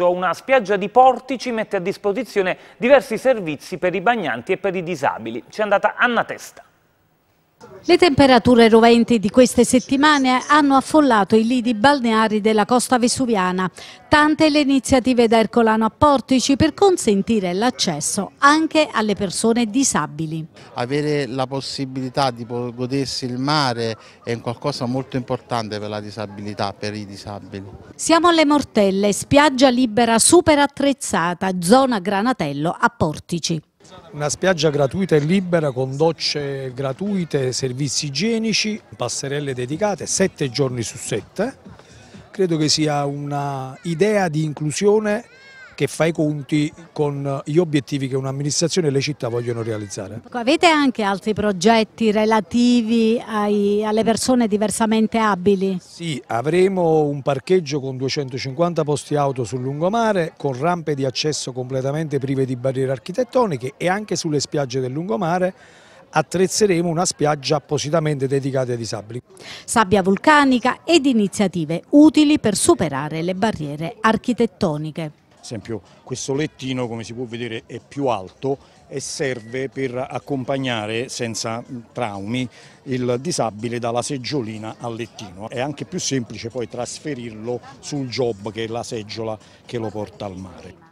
Caruccio, una spiaggia di Portici mette a disposizione diversi servizi per i bagnanti e per i disabili. C'è andata Anna Testa. Le temperature roventi di queste settimane hanno affollato i lidi balneari della costa vesuviana. Tante le iniziative da Ercolano a Portici per consentire l'accesso anche alle persone disabili. Avere la possibilità di godersi il mare è qualcosa molto importante per la disabilità, per i disabili. Siamo alle Mortelle, spiaggia libera super attrezzata, zona Granatello a Portici. Una spiaggia gratuita e libera con docce gratuite, servizi igienici, passerelle dedicate, sette giorni su sette. Credo che sia un'idea di inclusione che fa i conti con gli obiettivi che un'amministrazione e le città vogliono realizzare. Ecco, avete anche altri progetti relativi ai, alle persone diversamente abili? Sì, avremo un parcheggio con 250 posti auto sul lungomare, con rampe di accesso completamente prive di barriere architettoniche e anche sulle spiagge del lungomare attrezzeremo una spiaggia appositamente dedicata ai disabili. Sabbia vulcanica ed iniziative utili per superare le barriere architettoniche esempio questo lettino come si può vedere è più alto e serve per accompagnare senza traumi il disabile dalla seggiolina al lettino. È anche più semplice poi trasferirlo sul job che è la seggiola che lo porta al mare.